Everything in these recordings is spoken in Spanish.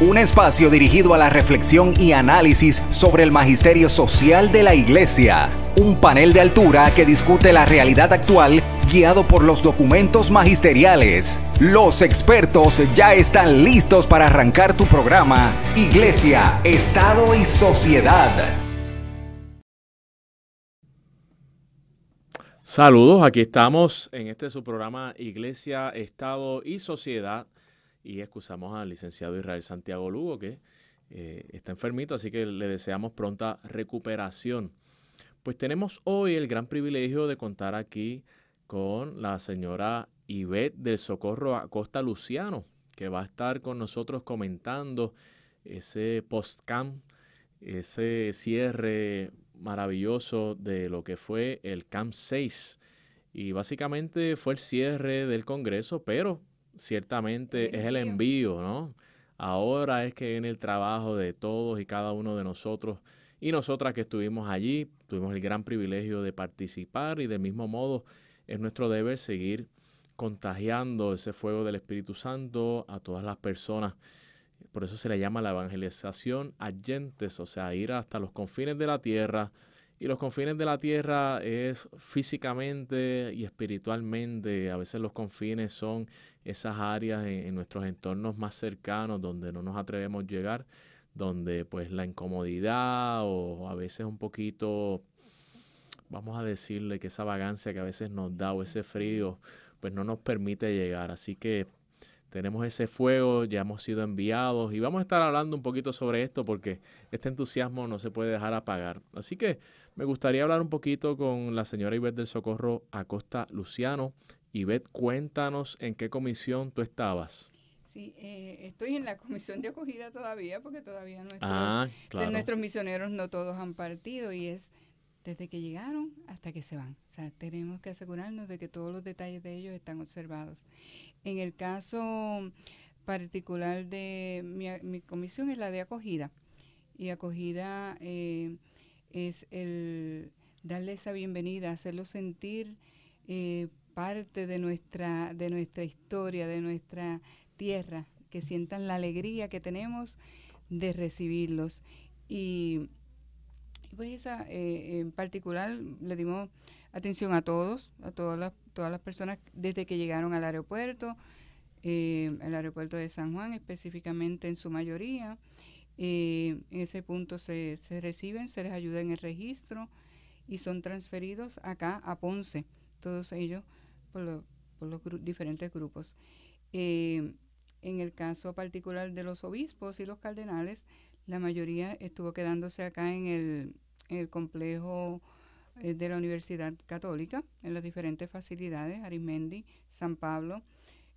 Un espacio dirigido a la reflexión y análisis sobre el magisterio social de la Iglesia. Un panel de altura que discute la realidad actual guiado por los documentos magisteriales. Los expertos ya están listos para arrancar tu programa Iglesia, Estado y Sociedad. Saludos, aquí estamos en este su programa Iglesia, Estado y Sociedad y excusamos al licenciado Israel Santiago Lugo, que eh, está enfermito, así que le deseamos pronta recuperación. Pues tenemos hoy el gran privilegio de contar aquí con la señora Ivette del Socorro Acosta Luciano, que va a estar con nosotros comentando ese postcamp, ese cierre maravilloso de lo que fue el Camp 6. Y básicamente fue el cierre del Congreso, pero ciertamente es el envío, ¿no? Ahora es que en el trabajo de todos y cada uno de nosotros y nosotras que estuvimos allí, tuvimos el gran privilegio de participar y del mismo modo es nuestro deber seguir contagiando ese fuego del Espíritu Santo a todas las personas. Por eso se le llama la evangelización agentes, o sea, ir hasta los confines de la tierra. Y los confines de la tierra es físicamente y espiritualmente. A veces los confines son esas áreas en, nuestros entornos más cercanos donde no nos atrevemos a llegar, donde pues la incomodidad o a veces un poquito, vamos a decirle que esa vagancia que a veces nos da o ese frío, pues no nos permite llegar. Así que tenemos ese fuego, ya hemos sido enviados y vamos a estar hablando un poquito sobre esto porque este entusiasmo no se puede dejar apagar. Así que me gustaría hablar un poquito con la señora Iber del Socorro Acosta Luciano. Beth, cuéntanos en qué comisión tú estabas. Sí, eh, estoy en la comisión de acogida todavía porque todavía nuestros, ah, claro. nuestros misioneros no todos han partido y es desde que llegaron hasta que se van. O sea, tenemos que asegurarnos de que todos los detalles de ellos están observados. En el caso particular de mi, comisión es la de acogida y acogida eh, es el darle esa bienvenida, hacerlo sentir eh, parte de nuestra, de nuestra historia, de nuestra tierra, que sientan la alegría que tenemos de recibirlos. Y pues esa eh, en particular le dimos atención a todos, a todas las, todas las personas desde que llegaron al aeropuerto, eh, el al aeropuerto de San Juan específicamente en su mayoría. Eh, en ese punto se, se, reciben, se les ayuda en el registro y son transferidos acá a Ponce, todos ellos por, los diferentes grupos. Eh, en el caso particular de los obispos y los cardenales, la mayoría estuvo quedándose acá en el, complejo eh, de la Universidad Católica, en las diferentes facilidades, Arismendi, San Pablo,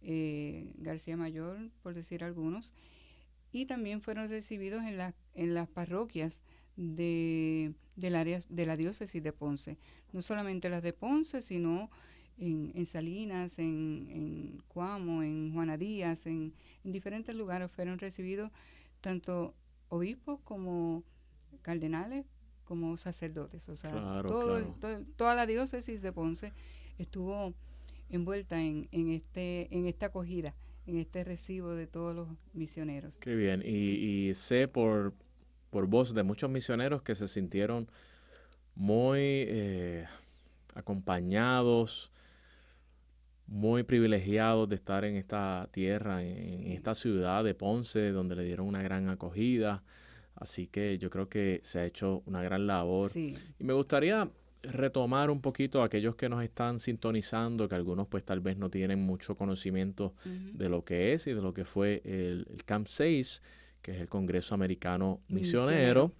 eh, García Mayor, por decir algunos, y también fueron recibidos en, las en las parroquias de, del área, de la diócesis de Ponce. No solamente las de Ponce, sino en, Salinas, en, Cuamo, en Juana Díaz, en, diferentes lugares fueron recibidos tanto obispos como cardenales, como sacerdotes. O sea, toda la diócesis de Ponce estuvo envuelta en, este, en esta acogida, en este recibo de todos los misioneros. Qué bien, y, sé por, voz de muchos misioneros que se sintieron muy eh, acompañados, muy privilegiados de estar en esta tierra, en, esta ciudad de Ponce, donde le dieron una gran acogida. Así que yo creo que se ha hecho una gran labor. Y me gustaría retomar un poquito a aquellos que nos están sintonizando, que algunos pues tal vez no tienen mucho conocimiento de lo que es y de lo que fue el, Camp 6, que es el Congreso Americano Misionero.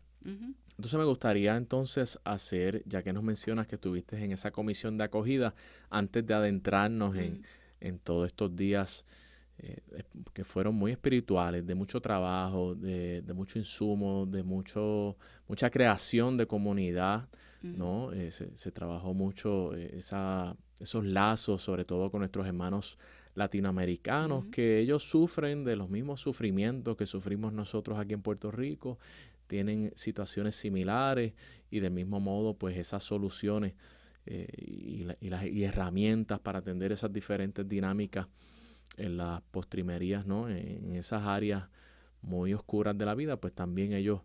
Entonces me gustaría entonces hacer, ya que nos mencionas que estuviste en esa comisión de acogida, antes de adentrarnos en, todos estos días eh, que fueron muy espirituales, de mucho trabajo, de, mucho insumo, de mucho, mucha creación de comunidad, ¿no? Eh, se, trabajó mucho eh, esa, esos lazos, sobre todo con nuestros hermanos latinoamericanos, que ellos sufren de los mismos sufrimientos que sufrimos nosotros aquí en Puerto Rico, tienen situaciones similares y del mismo modo pues esas soluciones eh, y, las, herramientas para atender esas diferentes dinámicas en las postrimerías, ¿no? en esas áreas muy oscuras de la vida, pues también ellos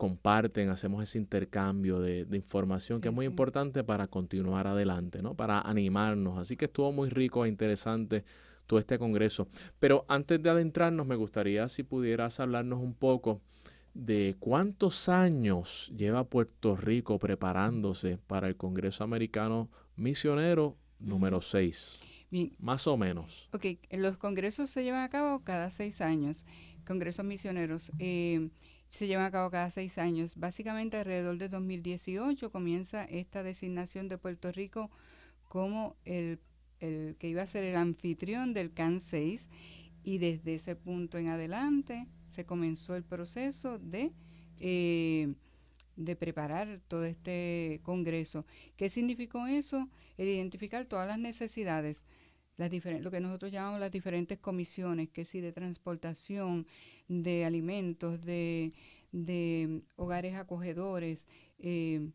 comparten, hacemos ese intercambio de, información que es muy importante para continuar adelante, ¿no? Para animarnos. Así que estuvo muy rico e interesante todo este congreso. Pero antes de adentrarnos, me gustaría si pudieras hablarnos un poco de cuántos años lleva Puerto Rico preparándose para el Congreso Americano Misionero número 6. Más o menos. Ok, los congresos se llevan a cabo cada seis años, congresos misioneros. Eh, se lleva a cabo cada seis años. Básicamente alrededor de 2018 comienza esta designación de Puerto Rico como el, que iba a ser el anfitrión del CAN 6 y desde ese punto en adelante se comenzó el proceso de, eh, de preparar todo este Congreso. ¿Qué significó eso? El identificar todas las necesidades lo que nosotros llamamos las diferentes comisiones, que sí, de transportación, de alimentos, de, de mm, hogares acogedores, eh,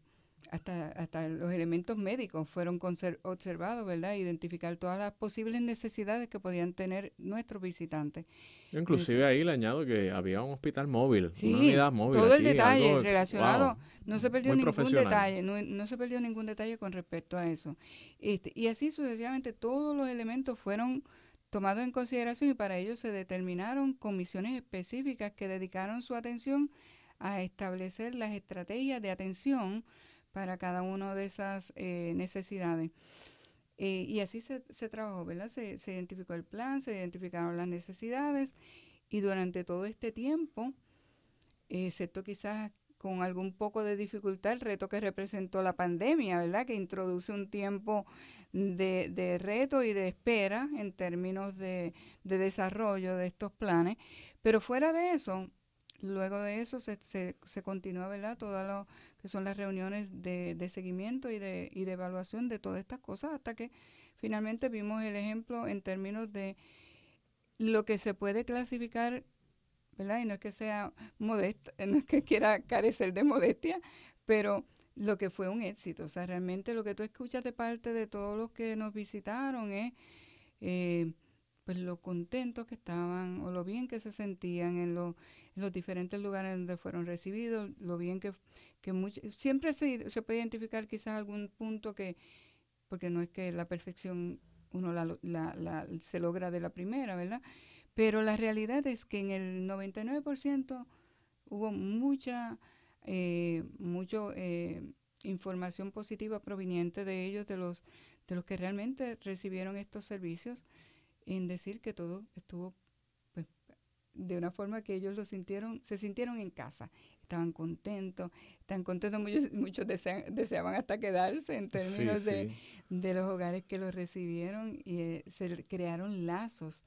hasta, hasta los elementos médicos fueron observados, ¿verdad? Identificar todas las posibles necesidades que podían tener nuestros visitantes. inclusive ahí le añado que había un hospital móvil, una unidad móvil. Todo el detalle relacionado, no se perdió ningún detalle, no, se perdió ningún detalle con respecto a eso. Este, y así sucesivamente todos los elementos fueron tomados en consideración y para ello se determinaron comisiones específicas que dedicaron su atención a establecer las estrategias de atención para cada una de esas eh, necesidades. Eh, y así se, se trabajó, ¿verdad? Se, identificó el plan, se identificaron las necesidades y durante todo este tiempo, excepto quizás con algún poco de dificultad, el reto que representó la pandemia, ¿verdad? Que introduce un tiempo de, reto y de espera en términos de, desarrollo de estos planes. Pero fuera de eso, luego de eso se, se, continúa, ¿verdad? Todos lo que son las reuniones de, seguimiento y de, evaluación de todas estas cosas, hasta que finalmente vimos el ejemplo en términos de lo que se puede clasificar, ¿verdad? Y no es que sea modesto, no es que quiera carecer de modestia, pero lo que fue un éxito. O sea, realmente lo que tú escuchas de parte de todos los que nos visitaron es eh, pues lo contentos que estaban o lo bien que se sentían en lo los diferentes lugares donde fueron recibidos, lo bien que, que siempre se, puede identificar quizás algún punto que, porque no es que la perfección uno la, se logra de la primera, ¿verdad? Pero la realidad es que en el 99% hubo mucha, eh, mucho, eh, información positiva proveniente de ellos, de los, de los que realmente recibieron estos servicios, en decir que todo estuvo de una forma que ellos lo sintieron, se sintieron en casa, estaban contentos, tan contentos, muchos, muchos deseaban hasta quedarse en términos de, los hogares que los recibieron y eh, se crearon lazos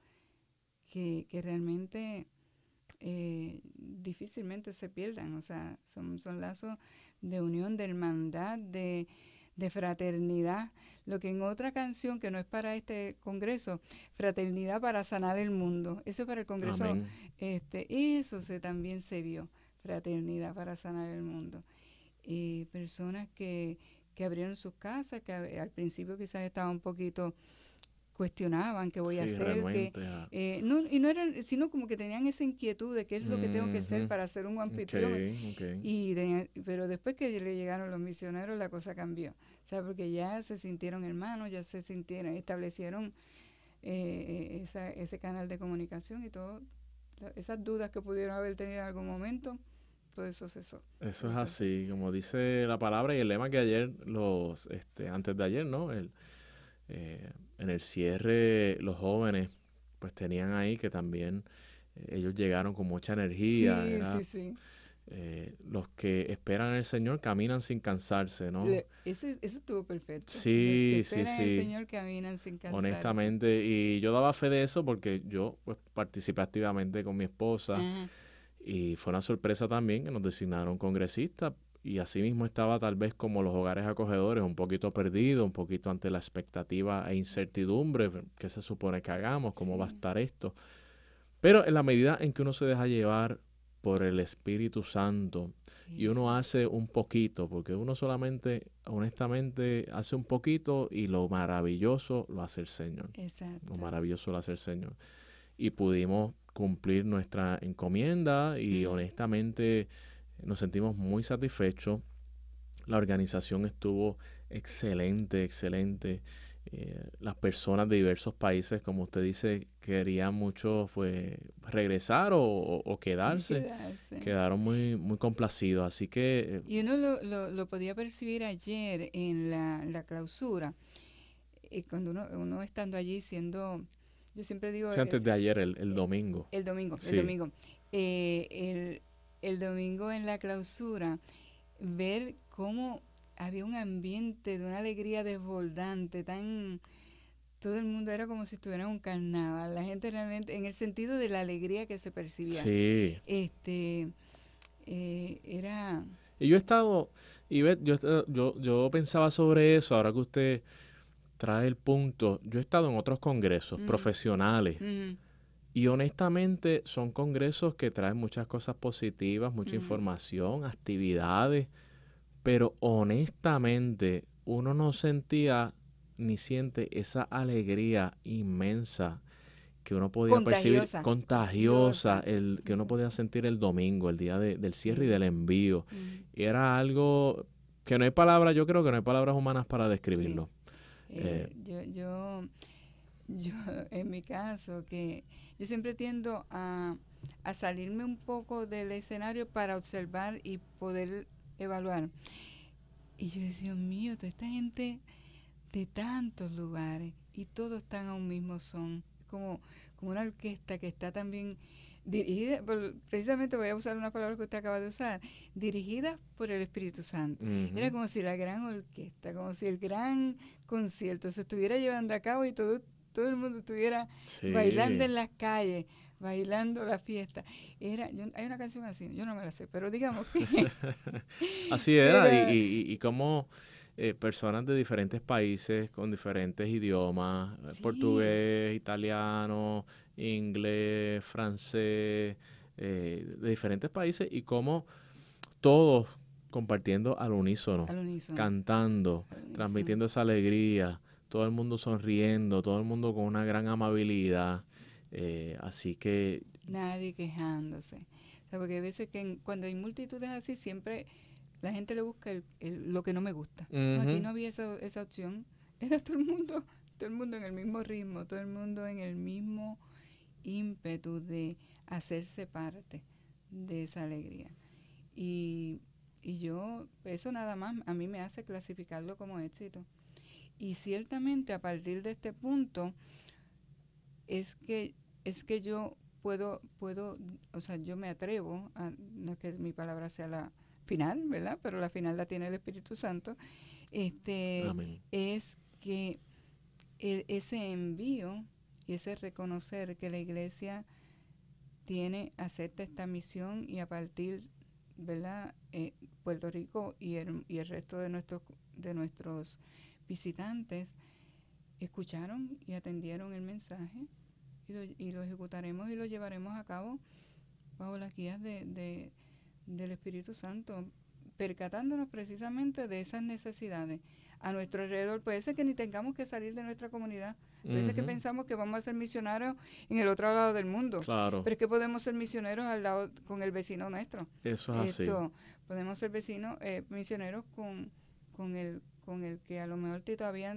que, realmente eh, difícilmente se pierdan, o sea, son, son lazos de unión, de hermandad, de, de fraternidad, lo que en otra canción que no es para este Congreso, fraternidad para sanar el mundo, eso para el Congreso, este, eso se, también se vio, fraternidad para sanar el mundo. Y personas que, que abrieron sus casas, que al principio quizás estaba un poquito cuestionaban qué voy a hacer, que, ah. eh, no, y no eran, sino como que tenían esa inquietud de qué es lo que tengo que hacer mm, para ser un buen Y pero después que le llegaron los misioneros, la cosa cambió, o sea, porque ya se sintieron hermanos, ya se sintieron, establecieron eh, eh, ese canal de comunicación y todo, esas dudas que pudieron haber tenido en algún momento. Todo eso cesó. Eso es así, como dice la palabra y el lema que ayer los, este, antes de ayer, ¿no? El, eh, en el cierre, los jóvenes pues tenían ahí que también eh, ellos llegaron con mucha energía. Eh, los que esperan al Señor caminan sin cansarse, ¿no? Eso, eso estuvo perfecto. Sí, sí, sí. El Señor caminan sin cansarse. Honestamente, y yo daba fe de eso porque yo pues, participé activamente con mi esposa y fue una sorpresa también que nos designaron congresistas y asimismo estaba tal vez como los hogares acogedores, un poquito perdido, un poquito ante la expectativa e incertidumbre, qué se supone que hagamos, cómo va a estar esto. Pero en la medida en que uno se deja llevar por el Espíritu Santo y uno hace un poquito, porque uno solamente, honestamente, hace un poquito y lo maravilloso lo hace el Señor. Exacto. Lo maravilloso lo hace el Señor. Y pudimos cumplir nuestra encomienda y honestamente nos sentimos muy satisfechos. La organización estuvo excelente, excelente. Eh, las personas de diversos países, como usted dice, querían mucho pues, regresar o, quedarse. Quedaron muy, muy complacidos. Así que. Eh, y uno lo, lo, podía percibir ayer en la, clausura. Eh, cuando uno, estando allí siendo. Yo siempre digo. antes de ayer, el, el domingo. El domingo, el domingo el domingo en la clausura, ver cómo había un ambiente de una alegría desbordante, tan... Todo el mundo era como si estuviera en un carnaval. La gente realmente, en el sentido de la alegría que se percibía. Sí. Este, eh, era... Y yo he estado, y yo, yo, yo pensaba sobre eso, ahora que usted trae el punto, yo he estado en otros congresos profesionales. Y honestamente son congresos que traen muchas cosas positivas, mucha información, actividades, pero honestamente uno no sentía ni siente esa alegría inmensa que uno podía percibir contagiosa, el, que uno podía sentir el domingo, el día del cierre y del envío. Era algo que no hay palabras, yo creo que no hay palabras humanas para describirlo. Eh, eh, yo yo en mi caso, que yo siempre tiendo a, salirme un poco del escenario para observar y poder evaluar. Y yo decía, Dios mío, toda esta gente de tantos lugares y todos están a un mismo son, como, como una orquesta que está también dirigida, precisamente voy a usar una palabra que usted acaba de usar, dirigida por el Espíritu Santo. Era como si la gran orquesta, como si el gran concierto se estuviera llevando a cabo y todo todo el mundo estuviera bailando en las calles, bailando la fiesta. Era, hay una canción así, yo no me la sé, pero digamos que... así era, y, como eh, personas de diferentes países, con diferentes idiomas, eh, portugués, italiano, inglés, francés, eh, de diferentes países, y como todos compartiendo al unísono, cantando, transmitiendo esa alegría todo el mundo sonriendo, todo el mundo con una gran amabilidad. Eh, así que... Nadie quejándose. porque a veces que cuando hay multitudes así, siempre la gente le busca lo que no me gusta. no, aquí no había esa, esa opción. Era todo el mundo, todo el mundo en el mismo ritmo, todo el mundo en el mismo ímpetu de hacerse parte de esa alegría. Y, y yo, eso nada más a mí me hace clasificarlo como éxito. Y ciertamente a partir de este punto es que, es que yo puedo, puedo, o sea, yo me atrevo, a, no es que mi palabra sea la final, ¿verdad? Pero la final la tiene el Espíritu Santo, este, es que ese envío y ese reconocer que la iglesia tiene, acepta esta misión y a partir, ¿verdad? Eh, Puerto Rico y el, y el resto de nuestros, de nuestros visitantes escucharon y atendieron el mensaje y lo, ejecutaremos y lo llevaremos a cabo bajo las guías de, del Espíritu Santo, percatándonos precisamente de esas necesidades a nuestro alrededor. Puede ser que ni tengamos que salir de nuestra comunidad. Puede ser que pensamos que vamos a ser misioneros en el otro lado del mundo. Pero es que podemos ser misioneros al lado con el vecino nuestro. Eso es así. Podemos ser vecinos, eh, misioneros con, con el con el que a lo mejor todavía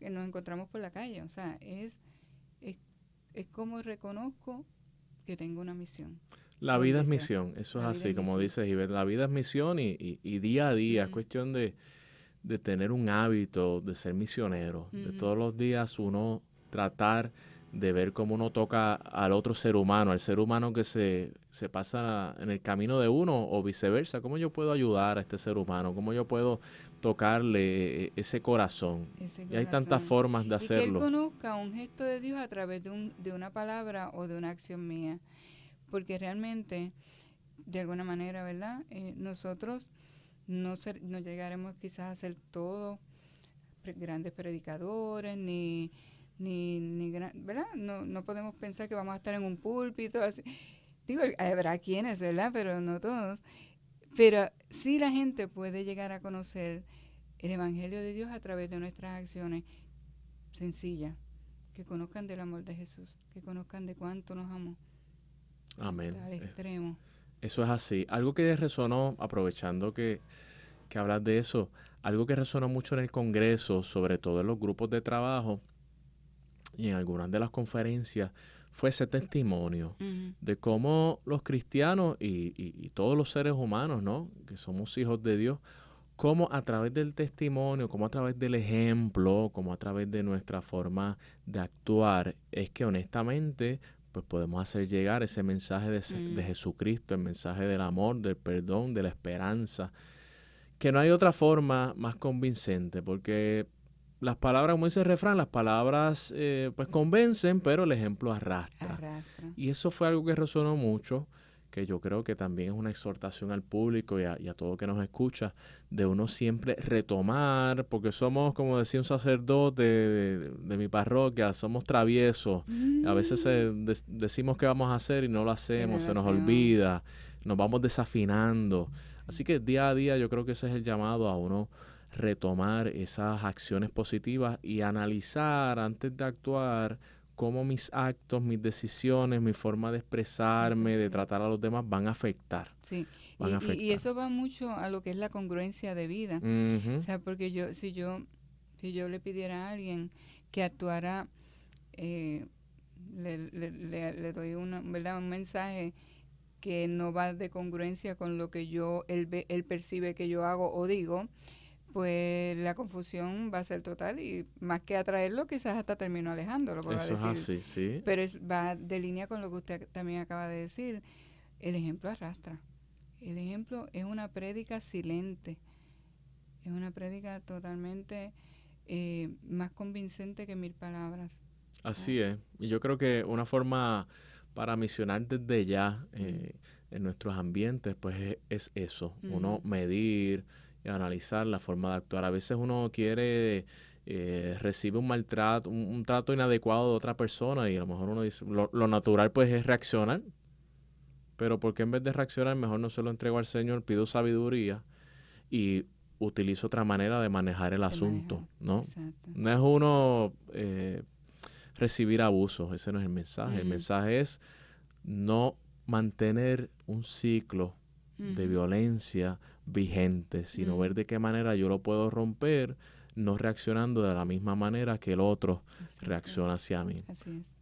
nos encontramos por la calle. O sea, es, es, como reconozco que tengo una misión. La vida es misión, eso es así, como dice Iber. La vida es misión y, día a día, es cuestión de, tener un hábito, de ser misionero, de todos los días uno tratar de ver cómo uno toca al otro ser humano, al ser humano que se, pasa en el camino de uno o viceversa, cómo yo puedo ayudar a este ser humano, cómo yo puedo tocarle eh, ese corazón. Y hay tantas formas de hacerlo. que él conozca un gesto de Dios a través de, una palabra o de una acción mía, porque realmente, de alguna manera, ¿verdad? Eh, nosotros no, no llegaremos quizás a ser todos grandes predicadores, ni ni, ni ¿verdad? No, no podemos pensar que vamos a estar en un púlpito así. Digo, habrá quienes, ¿verdad? Pero no todos. Pero si la gente puede llegar a conocer el Evangelio de Dios a través de nuestras acciones sencillas. Que conozcan del amor de Jesús, que conozcan de cuánto nos amó. Amén. extremo. Eso es así. Algo que resonó, aprovechando que, que hablas de eso, algo que resonó mucho en el Congreso, sobre todo en los grupos de trabajo, y en algunas de las conferencias fue ese testimonio de cómo los cristianos y, todos los seres humanos, ¿no? Que somos hijos de Dios, cómo a través del testimonio, cómo a través del ejemplo, cómo a través de nuestra forma de actuar, es que honestamente pues podemos hacer llegar ese mensaje de, de, mm. Jesucristo, el mensaje del amor, del perdón, de la esperanza, que no hay otra forma más convincente, porque las palabras, como dice el refrán, las palabras eh, pues convencen, pero el ejemplo arrastra. Y eso fue algo que resonó mucho, que yo creo que también es una exhortación al público y a, todo que nos escucha, de uno siempre retomar, porque somos, como decía un sacerdote de, mi parroquia, somos traviesos. A veces mm. decimos qué vamos a hacer y no lo hacemos, se nos olvida, nos vamos desafinando. Así que día a día yo creo que ese es el llamado a uno retomar esas acciones positivas y analizar antes de actuar cómo mis actos, mis decisiones, mi forma de expresarme, de tratar a los demás van a afectar. Sí, y, eso va mucho a lo que es la congruencia de vida. O sea, porque yo, si yo, si yo le pidiera a alguien que actuara, eh, le, doy ¿verdad? un mensaje que no va de congruencia con lo que yo, él, él percibe que yo hago o digo, pues la confusión va a ser total y más que atraerlo, quizás hasta termino alejándolo. Eso es así, sí. Pero va de línea con lo que usted también acaba de decir. El ejemplo arrastra. El ejemplo es una prédica silente. Es una prédica totalmente eh, más convincente que mil palabras. Así es. Y yo creo que una forma para misionar desde ya eh, mm. en nuestros ambientes, pues es, eso. Uno mm. medir, eh, analizar la forma de actuar. A veces uno quiere, eh, recibe un maltrato, un, trato inadecuado de otra persona y a lo mejor uno dice, lo, natural pues es reaccionar, pero porque en vez de reaccionar mejor no se lo entrego al Señor, pido sabiduría y utilizo otra manera de manejar el asunto, ¿no? No es uno eh, recibir abusos, ese no es el mensaje, el mensaje es no mantener un ciclo de violencia vigente, sino ver de qué manera yo lo puedo romper no reaccionando de la misma manera que el otro reacciona hacia mí.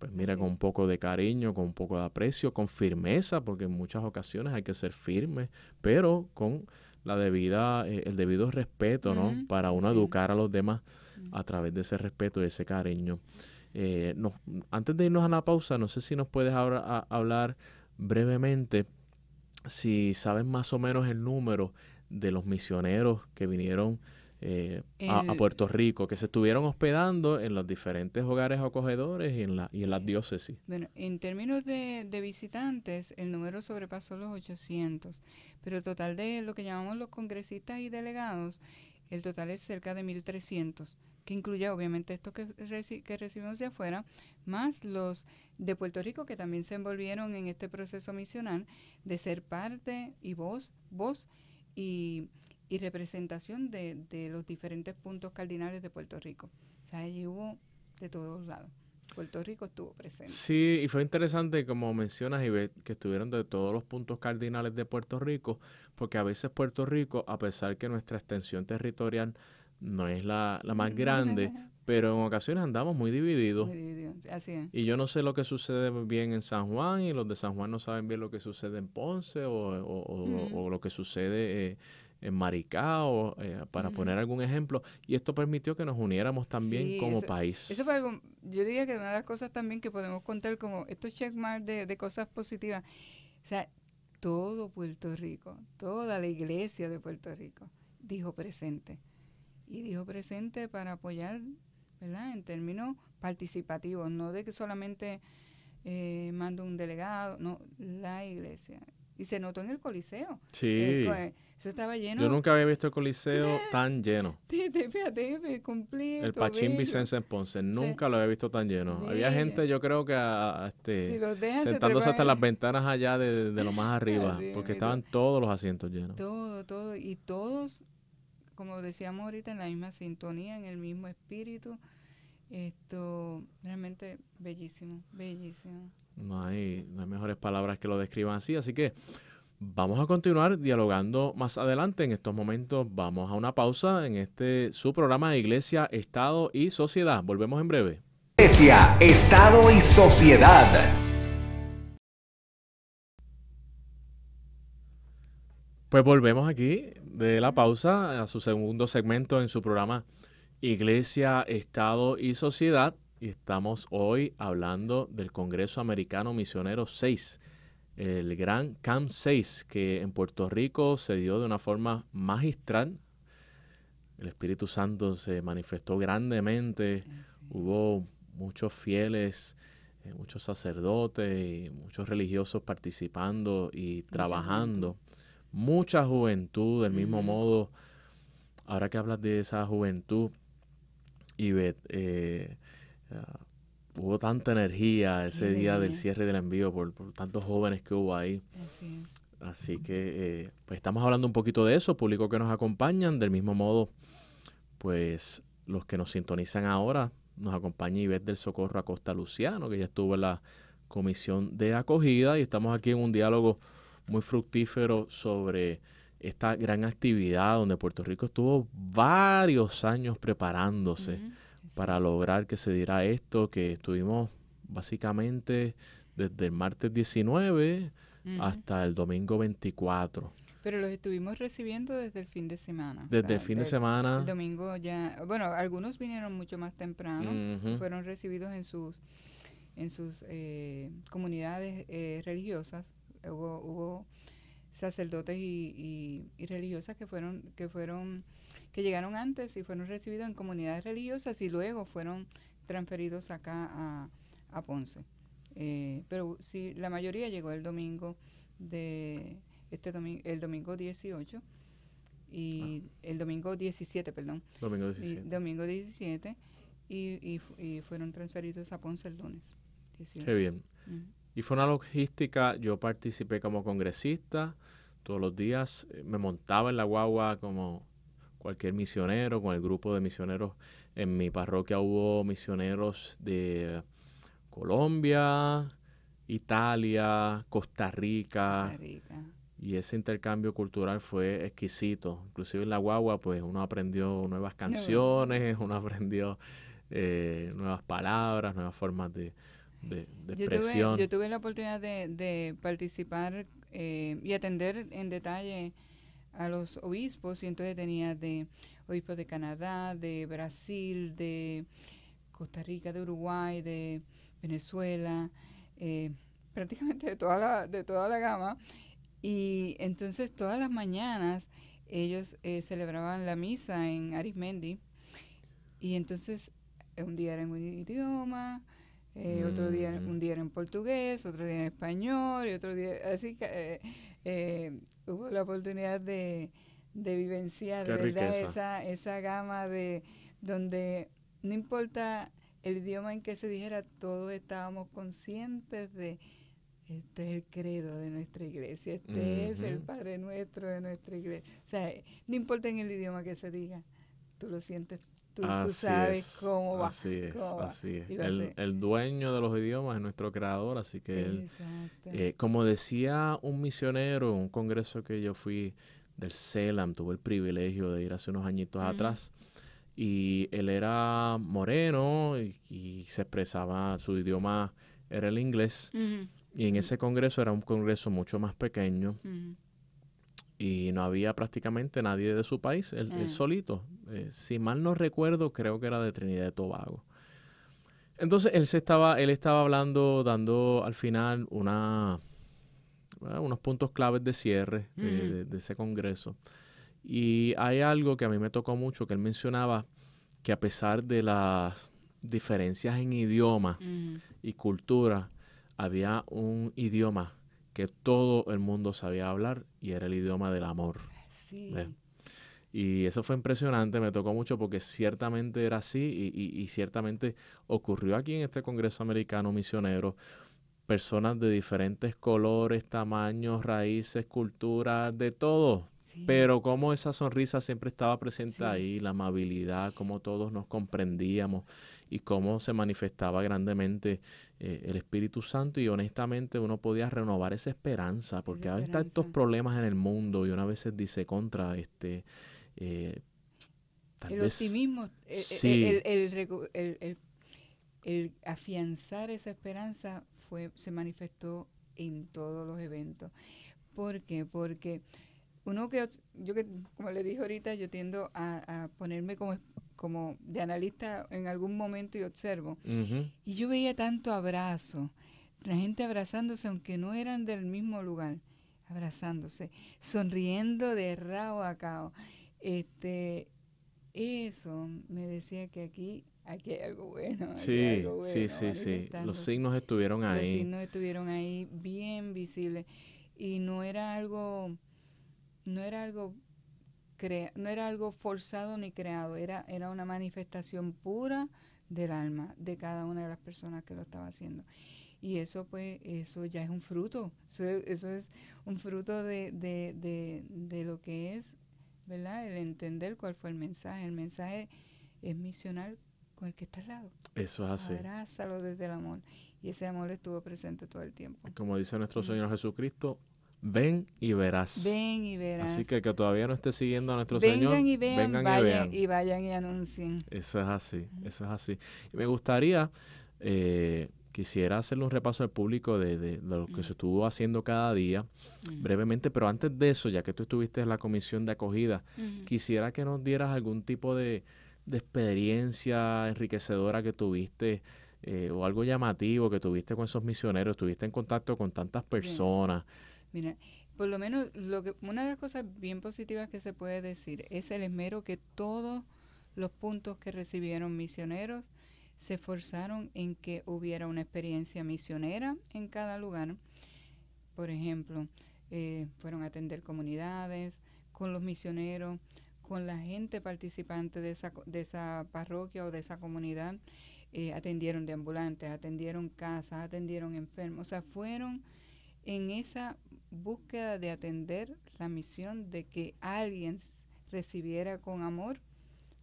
Pues mira, con un poco de cariño, con un poco de aprecio, con firmeza, porque en muchas ocasiones hay que ser firme, pero con la debida, eh, el debido respeto, ¿no? Para uno educar a los demás a través de ese respeto y ese cariño. Eh, no, antes de irnos a la pausa, no sé si nos puedes ahora hablar brevemente si saben más o menos el número de los misioneros que vinieron eh, a, Puerto Rico, que se estuvieron hospedando en los diferentes hogares acogedores y en, la, las eh, diócesis. Bueno, en términos de, de, visitantes, el número sobrepasó los 800, pero el total de lo que llamamos los congresistas y delegados, el total es cerca de 1.300 que incluye obviamente esto que, recibimos de afuera, más los de Puerto Rico que también se envolvieron en este proceso misional de ser parte y voz, voz y, representación de, los diferentes puntos cardinales de Puerto Rico. O sea, allí hubo de todos lados. Puerto Rico estuvo presente. Sí, y fue interesante, como mencionas, y que estuvieron de todos los puntos cardinales de Puerto Rico, porque a veces Puerto Rico, a pesar que nuestra extensión territorial no es la, la más grande, pero en ocasiones andamos muy divididos. Y yo no sé lo que sucede bien en San Juan y los de San Juan no saben bien lo que sucede en Ponce o, lo que sucede eh, en Maricao, eh, para poner algún ejemplo. Y esto permitió que nos uniéramos también como país. Eso fue algo, yo diría que una de las cosas también que podemos contar como estos checkmarks de, de cosas positivas. O sea, todo Puerto Rico, toda la iglesia de Puerto Rico dijo presente y dijo presente para apoyar, ¿verdad? En términos participativos, no de que solamente eh, mando un delegado, no, la iglesia. Y se notó en el Coliseo. Sí. Eh, eso estaba lleno. Yo nunca había visto el Coliseo tan lleno. Sí, fíjate, cumplí. El Pachín Vicente Ponce, nunca lo había visto tan lleno. Había gente, yo creo que a, este, sentándose hasta las ventanas allá de, lo más arriba, porque estaban todos los asientos llenos. Todo, todo. Y todos como decíamos ahorita, en la misma sintonía, en el mismo espíritu. Esto, realmente bellísimo, bellísimo. No hay, no mejores palabras que lo describan así, así que vamos a continuar dialogando más adelante. En estos momentos vamos a una pausa en este su programa de Iglesia, Estado y Sociedad. Volvemos en breve. Iglesia, Estado y Sociedad. Pues volvemos aquí de la pausa a su segundo segmento en su programa Iglesia, Estado y Sociedad. Y estamos hoy hablando del Congreso Americano Misionero 6, el gran Camp 6, que en Puerto Rico se dio de una forma magistral. El Espíritu Santo se manifestó grandemente, hubo muchos fieles, eh, muchos sacerdotes, muchos religiosos participando y trabajando mucha juventud, del mismo mm. modo, ahora que hablas de esa juventud, Ivette, eh, ah, hubo tanta energía ese día del cierre del envío por, tantos jóvenes que hubo ahí. Así, que eh, pues estamos hablando un poquito de eso, público que nos acompañan, del mismo modo, pues los que nos sintonizan ahora, nos acompaña Ivette del Socorro a costa Luciano, que ya estuvo en la comisión de acogida y estamos aquí en un diálogo muy fructífero sobre esta gran actividad donde Puerto Rico estuvo varios años preparándose para lograr que se diera esto, que estuvimos básicamente desde el martes 19 hasta el domingo 24. Pero los estuvimos recibiendo desde el fin de semana. Desde el fin de semana. El domingo ya, bueno, algunos vinieron mucho más temprano, fueron recibidos en sus en sus eh, comunidades eh, religiosas hubo, hubo sacerdotes y, religiosas que fueron, que fueron, que llegaron antes y fueron recibidos en comunidades religiosas y luego fueron transferidos acá a, Ponce. Eh, pero sí, la mayoría llegó el domingo de este domingo, el domingo 18 y ah. el domingo 17, perdón. Domingo 17. Y, domingo y, fueron transferidos a Ponce el lunes. Qué bien. Y fue una logística, yo participé como congresista, todos los días eh, me montaba en la guagua como cualquier misionero, con el grupo de misioneros. En mi parroquia hubo misioneros de Colombia, Italia, Costa Rica. Y ese intercambio cultural fue exquisito. Inclusive en la guagua, pues uno aprendió nuevas canciones, uno aprendió eh, nuevas palabras, nuevas formas de, de, yo Tuve, yo tuve la oportunidad de, participar eh, y atender en detalle a los obispos y entonces tenía de obispos de Canadá, de Brasil, de Costa Rica, de Uruguay, de Venezuela, eh, prácticamente de toda la, de toda la gama. Y entonces todas las mañanas ellos eh, celebraban la misa en Arismendi. Y entonces un día era en un idioma, eh, otro día, mm, un día en portugués, otro día en español, y otro día, así que eh, eh, hubo la oportunidad de, vivenciar Esa, esa gama de donde no importa el idioma en que se dijera, todos estábamos conscientes de este es el credo de nuestra iglesia, este es el Padre Nuestro de nuestra iglesia. O sea, no importa en el idioma que se diga, tú lo sientes Tú, sabes cómo va. Así es, así es. El, dueño de los idiomas es nuestro creador, así que él, eh, como decía un misionero un congreso que yo fui del CELAM, tuve el privilegio de ir hace unos añitos atrás, y él era moreno y, se expresaba, su idioma era el inglés, y en ese congreso era un congreso mucho más pequeño, y no había prácticamente nadie de su país, él, eh. solito. Eh, si mal no recuerdo, creo que era de Trinidad y Tobago. Entonces él se estaba, él estaba hablando, dando al final una, eh, unos puntos claves de cierre de, ese congreso. Y hay algo que a mí me tocó mucho, que él mencionaba que a pesar de las diferencias en idioma y cultura, había un idioma que todo el mundo sabía hablar y era el idioma del amor. Sí. Y eso fue impresionante, me tocó mucho porque ciertamente era así y, y, ciertamente ocurrió aquí en este Congreso Americano Misionero. Personas de diferentes colores, tamaños, raíces, culturas, de todo. Pero como esa sonrisa siempre estaba presente ahí, la amabilidad, como todos nos comprendíamos y cómo se manifestaba grandemente eh, el Espíritu Santo y honestamente uno podía renovar esa esperanza porque hay tantos estos problemas en el mundo y una vez se dice contra este... Eh, tal el optimismo, eh, el, sí. el, afianzar esa esperanza fue, se manifestó en todos los eventos. ¿Por qué? Porque uno que yo que como le dije ahorita yo tiendo a, ponerme como como de analista en algún momento y observo y yo veía tanto abrazo la gente abrazándose aunque no eran del mismo lugar abrazándose sonriendo de rao a cabo. este eso me decía que aquí aquí hay algo bueno. sí, sí, sí, sí. Los signos estuvieron ahí. Los signos estuvieron ahí bien visibles y no era algo no era algo no era algo forzado ni creado, era, era una manifestación pura del alma de cada una de las personas que lo estaba haciendo. Y eso pues, eso ya es un fruto, eso, es un fruto de, lo que es, ¿verdad? El entender cuál fue el mensaje. El mensaje es misional con el que está lado. Eso es así. Abrázalo desde el amor. Y ese amor estuvo presente todo el tiempo. Como dice nuestro mm. Señor Jesucristo, Ven y verás. Ven y verás. Así que que todavía no esté siguiendo a nuestro Señor, y vengan y vean. Y vayan y anuncien. Eso es así, eso es así. me gustaría, eh, quisiera hacerle un repaso al público de, de, lo que se estuvo haciendo cada día, mm. brevemente, pero antes de eso, ya que tú estuviste en la comisión de acogida, mm. quisiera que nos dieras algún tipo de, experiencia enriquecedora que tuviste. Eh, o algo llamativo que tuviste con esos misioneros, estuviste en contacto con tantas personas. Mira, por lo menos lo una de las cosas bien positivas que se puede decir es el esmero que todos los puntos que recibieron misioneros se esforzaron en que hubiera una experiencia misionera en cada lugar. Por ejemplo, eh, fueron a atender comunidades con los misioneros, con la gente participante de esa, de esa parroquia o de esa comunidad. Eh, atendieron de ambulantes, atendieron casas, atendieron enfermos. O sea, fueron en esa búsqueda de atender la misión de que alguien recibiera con amor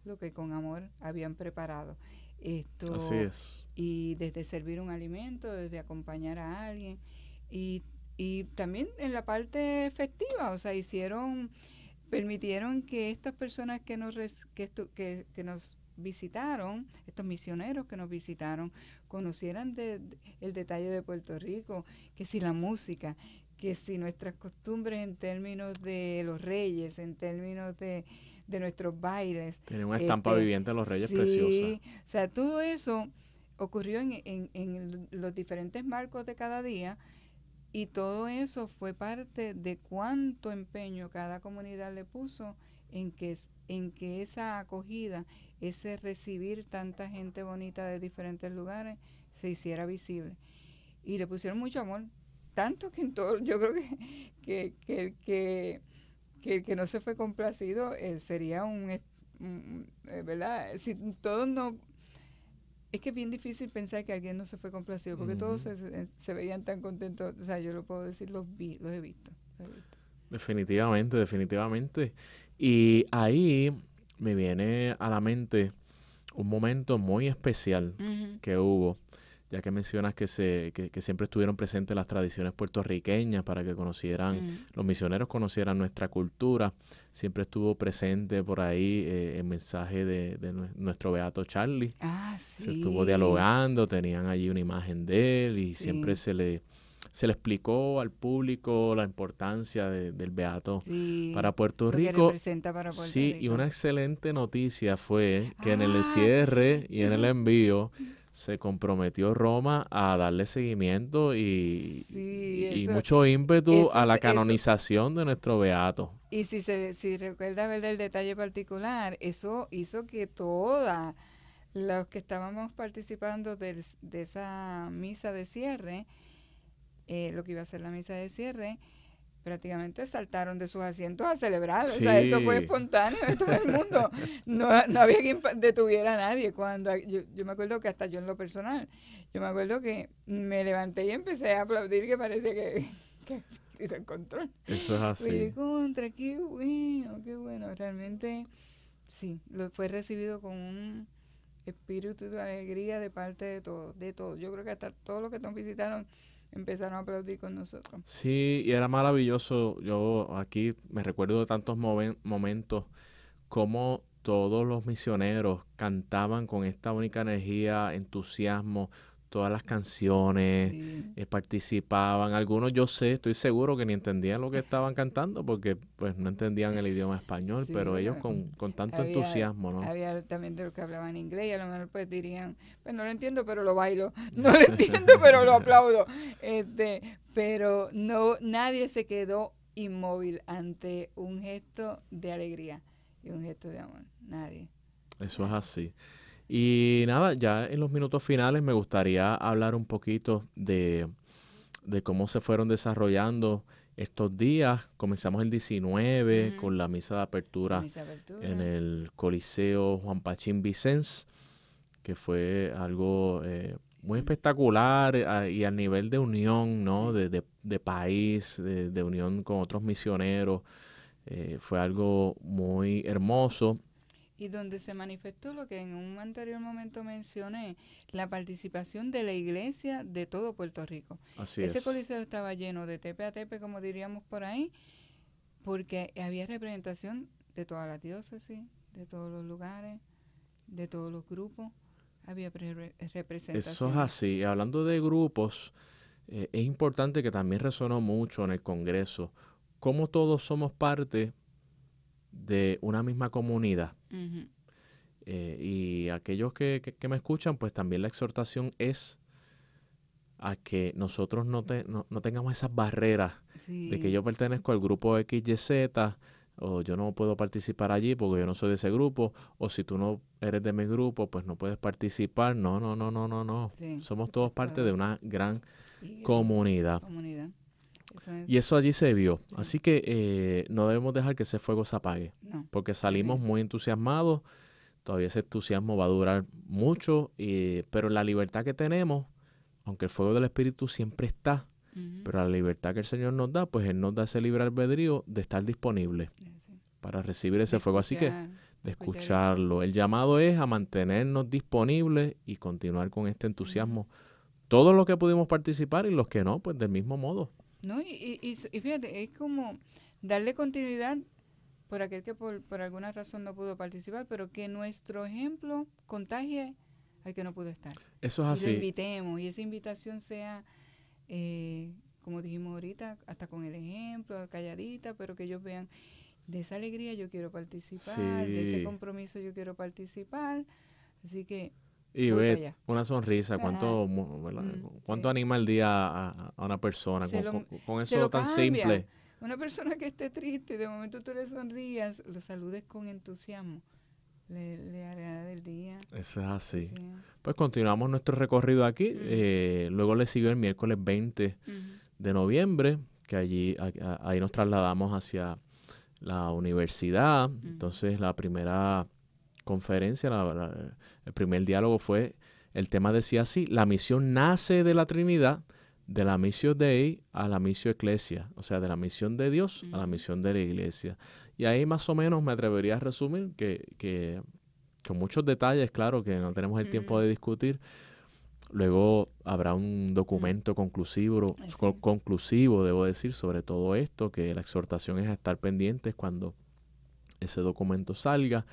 lo que con amor habían preparado. Esto, Así es. Y desde servir un alimento, desde acompañar a alguien. Y, y también en la parte festiva, o sea, hicieron, permitieron que estas personas que nos, que, que, nos visitaron, estos misioneros que nos visitaron, conocieran el detalle de Puerto Rico, que si la música, que si nuestras costumbres en términos de los reyes, en términos de, nuestros bailes. tenemos una estampa este, viviente de los reyes sí, preciosa. O sea, todo eso ocurrió en, los diferentes marcos de cada día y todo eso fue parte de cuánto empeño cada comunidad le puso en que, en que esa acogida, ese recibir tanta gente bonita de diferentes lugares, se hiciera visible. Y le pusieron mucho amor, tanto que en todo, yo creo que, que, que, que, el que no se fue complacido eh, sería un, eh, ¿verdad? Si todos no... Es que es bien difícil pensar que alguien no se fue complacido, porque todos eh, se, veían tan contentos. O sea, yo lo puedo decir, los vi, los he visto. Definitivamente, definitivamente. Y ahí me viene a la mente un momento muy especial que hubo ya que mencionas que, se, que, siempre estuvieron presentes las tradiciones puertorriqueñas para que conocieran, mm. los misioneros conocieran nuestra cultura, siempre estuvo presente por ahí eh, el mensaje de, nuestro beato Charlie. Ah, se estuvo dialogando, tenían allí una imagen de él y siempre se le, se le explicó al público la importancia del Beato para Puerto Rico. sí, y una excelente noticia fue que en el ah, cierre y en el envío se comprometió Roma a darle seguimiento y, mucho eh, ímpetu a la canonización de nuestro beato. Y si se si recuerda ver el detalle particular, eso hizo que todas los que estábamos participando de, esa misa de cierre, eh, lo que iba a ser la misa de cierre, prácticamente saltaron de sus asientos a celebrar. O sea, eso fue espontáneo de todo el mundo. No, no había quien detuviera a nadie. Cuando yo, yo, me acuerdo que hasta yo en lo personal, yo me acuerdo que me levanté y empecé a aplaudir que parecía que, que control. Eso es así. contra, qué bueno, qué bueno. Realmente, sí, lo, fue recibido con un espíritu de alegría de parte de todos, de todos. Yo creo que hasta todos los que nos visitaron empezaron a aplaudir con nosotros. Sí, y era maravilloso. Yo aquí me recuerdo de tantos momentos como todos los misioneros cantaban con esta única energía, entusiasmo, todas las canciones, eh, participaban. Algunos yo sé, estoy seguro que ni entendían lo que estaban cantando porque pues no entendían el idioma español, pero ellos con, tanto entusiasmo, ¿no? Había también de los que hablaban inglés y a lo mejor pues dirían, pues no lo entiendo, pero lo bailo, no lo entiendo, pero lo aplaudo. Este, pero no nadie se quedó inmóvil ante un gesto de alegría y un gesto de amor, nadie. Eso es así. Y nada, ya en los minutos finales me gustaría hablar un poquito de, cómo se fueron desarrollando estos días. Comenzamos el 19 con la misa de apertura, en el Coliseo Juan Pachín Vicens, que fue algo eh, muy espectacular eh, y al nivel de unión, ¿no? De, de, país, de, de, unión con otros misioneros. Eh, fue algo muy hermoso y donde se manifestó lo que en un anterior momento mencioné, la participación de la iglesia de todo Puerto Rico. Ese coliseo estaba lleno de tepe a tepe, como diríamos por ahí, porque había representación de toda la diócesis, de todos los lugares, de todos los grupos, había representación. Eso es así. Hablando de grupos, eh, es importante que también resonó mucho en el Congreso, como todos somos parte de una misma comunidad. Eh, y aquellos que, me escuchan, pues también la exhortación es a que nosotros no, no, tengamos esas barreras de que yo pertenezco al grupo XYZ o yo no puedo participar allí porque yo no soy de ese grupo o si tú no eres de mi grupo pues no puedes participar. No, no, no, no, no, no. Somos todos parte de una gran comunidad. Y eso allí se vio. Así que eh, no debemos dejar que ese fuego se apague, porque salimos muy entusiasmados, todavía ese entusiasmo va a durar mucho, pero la libertad que tenemos, aunque el fuego del Espíritu siempre está, pero la libertad que el Señor nos da, pues Él nos da ese libre albedrío de estar disponible para recibir ese fuego. Así que de escucharlo. El llamado es a mantenernos disponibles y continuar con este entusiasmo. Todos los que pudimos participar y los que no, pues del mismo modo, ¿no? Y, y, y, fíjate, es como darle continuidad por aquel que por, alguna razón no pudo participar, pero que nuestro ejemplo contagie al que no pudo estar. Eso es así. Lo invitemos y esa invitación sea, eh, como dijimos ahorita, hasta con el ejemplo, calladita, pero que ellos vean, de esa alegría yo quiero participar, de ese compromiso yo quiero participar. Así que y ve una sonrisa, cuánto, mm, cuánto anima el día a, una persona con, eso tan simple. Una persona que esté triste, de momento tú le sonrías, lo saludes con entusiasmo, le, le del día. Eso es así. Pues continuamos nuestro recorrido aquí. Eh, luego le siguió el miércoles 20 de noviembre, que allí ahí nos trasladamos hacia la universidad. Entonces la primera conferencia, el primer diálogo fue, el tema decía así, la misión nace de la Trinidad, de la misión de ahí a la misión iglesia, o sea, de la misión de Dios a la misión de la Iglesia. Y ahí más o menos me atrevería a resumir que, que con muchos detalles, claro, que no tenemos el tiempo de discutir. Luego habrá un documento conclusivo, conclusivo, debo decir, sobre todo esto, que la exhortación es estar pendientes cuando ese documento salga.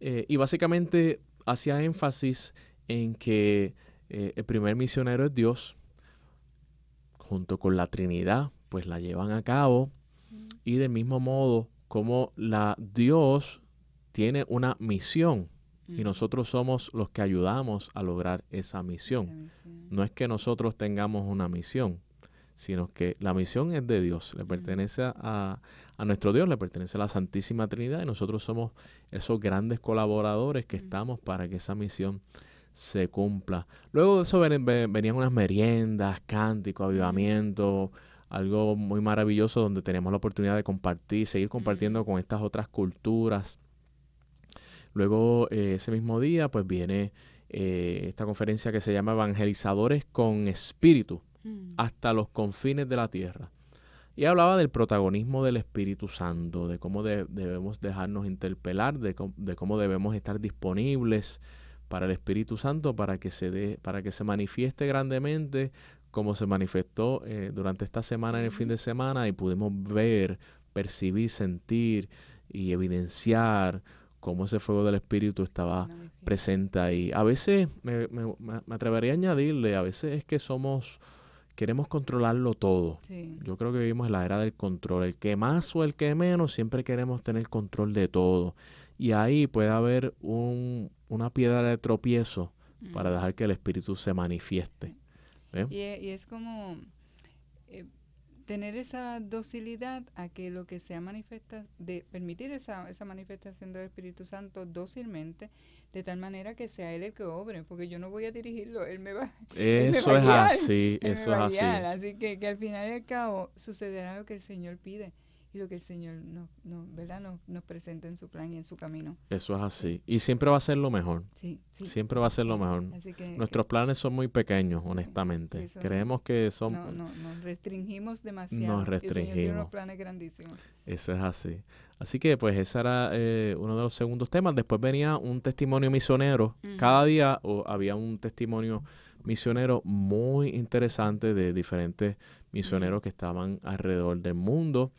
Eh, y básicamente hacía énfasis en que eh, el primer misionero es Dios, junto con la Trinidad, pues la llevan a cabo. Mm. Y del mismo modo, como la Dios tiene una misión y mm. nosotros somos los que ayudamos a lograr esa misión. No es que nosotros tengamos una misión, sino que la misión es de Dios, le pertenece a, nuestro Dios, le pertenece a la Santísima Trinidad y nosotros somos esos grandes colaboradores que estamos para que esa misión se cumpla. Luego de eso venían unas meriendas, cánticos, avivamiento, algo muy maravilloso donde tenemos la oportunidad de compartir, seguir compartiendo con estas otras culturas. Luego eh, ese mismo día pues viene eh, esta conferencia que se llama Evangelizadores con Espíritu Mm. hasta los confines de la tierra. Y hablaba del protagonismo del Espíritu Santo, de cómo debemos dejarnos interpelar, de, cómo debemos estar disponibles para el Espíritu Santo para que se, dé para que se manifieste grandemente como se manifestó eh, durante esta semana en el fin de semana y pudimos ver, percibir, sentir y evidenciar cómo ese fuego del Espíritu estaba presente ahí. A veces, me, me, me atrevería a añadirle, a veces es que somos queremos controlarlo todo. Yo creo que vivimos en la era del control. El que más o el que menos, siempre queremos tener control de todo. Y ahí puede haber una piedra de tropiezo para dejar que el espíritu se manifieste. E, y, es como, tener esa docilidad a que lo que sea manifesta, de permitir esa, esa manifestación del Espíritu Santo dócilmente, de tal manera que sea Él el que obre, porque yo no voy a dirigirlo, Él me va, a Eso es así, eso es así. Así que, que al final y al cabo sucederá lo que el Señor pide y lo que el Señor nos, no, presenta en su plan y en su camino. Eso es así. Y siempre va a ser lo mejor. Siempre va a ser lo mejor. Nuestros planes son muy pequeños, honestamente. Creemos que son... No, nos restringimos demasiado. Nos restringimos. planes grandísimos. Eso es así. Así que pues ese era eh, uno de los segundos temas. Después venía un testimonio misionero. Cada día había un testimonio misionero muy interesante de diferentes misioneros que estaban alrededor del mundo.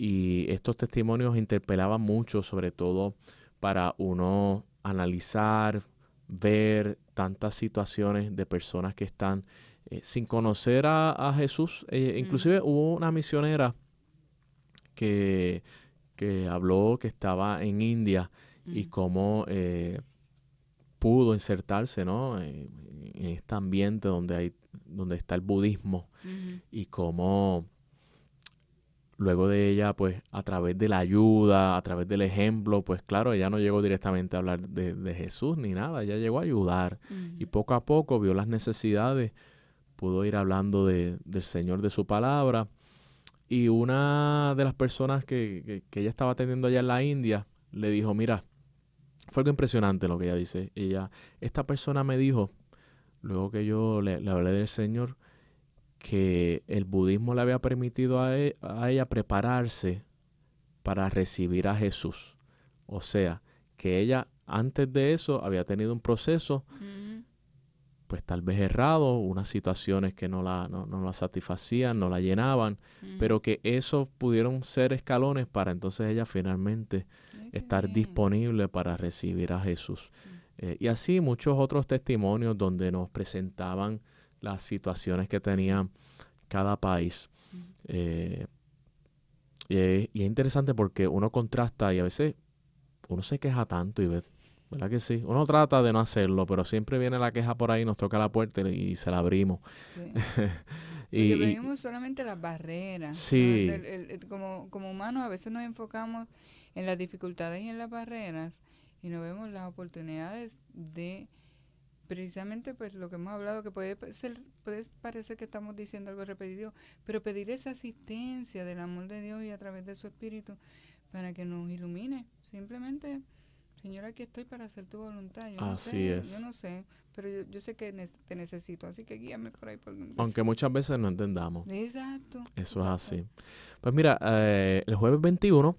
Y estos testimonios interpelaban mucho, sobre todo para uno analizar, ver tantas situaciones de personas que están eh, sin conocer a, Jesús. Eh, inclusive hubo una misionera que, habló que estaba en India y mm. cómo eh, pudo insertarse ¿no? en, este ambiente donde, hay, donde está el budismo y cómo luego de ella, pues a través de la ayuda, a través del ejemplo, pues claro, ella no llegó directamente a hablar de, Jesús ni nada, ella llegó a ayudar y poco a poco vio las necesidades, pudo ir hablando del Señor, de su palabra. Y una de las personas que, ella estaba atendiendo allá en la India le dijo, mira, fue algo impresionante lo que ella dice. Ella, esta persona me dijo, luego que yo le hablé del Señor, que el budismo le había permitido e, a, ella prepararse para recibir a Jesús. O sea, que ella antes de eso había tenido un proceso, mm. pues tal vez errado, unas situaciones que no la, satisfacían, no la llenaban, mm. pero que eso pudieron ser escalones para entonces ella finalmente estar disponible para recibir a Jesús. Mm. Eh, y así muchos otros testimonios donde nos presentaban las situaciones que tenía cada país. Eh, y, es, interesante porque uno contrasta y a veces uno se queja tanto y ve, ¿verdad que sí? Uno trata de no hacerlo, pero siempre viene la queja por ahí, nos toca la puerta y, se la abrimos. y, solamente las barreras. como, como humanos a veces nos enfocamos en las dificultades y en las barreras y no vemos las oportunidades de precisamente pues lo que hemos hablado que puede ser puede parecer que estamos diciendo algo repetido pero pedir esa asistencia del amor de Dios y a través de su espíritu para que nos ilumine simplemente Señor aquí estoy para hacer tu voluntad yo así no sé, es yo no sé pero yo, yo sé que te necesito así que guíame por ahí por donde aunque muchas veces no entendamos exacto eso es así pues mira eh, el jueves 21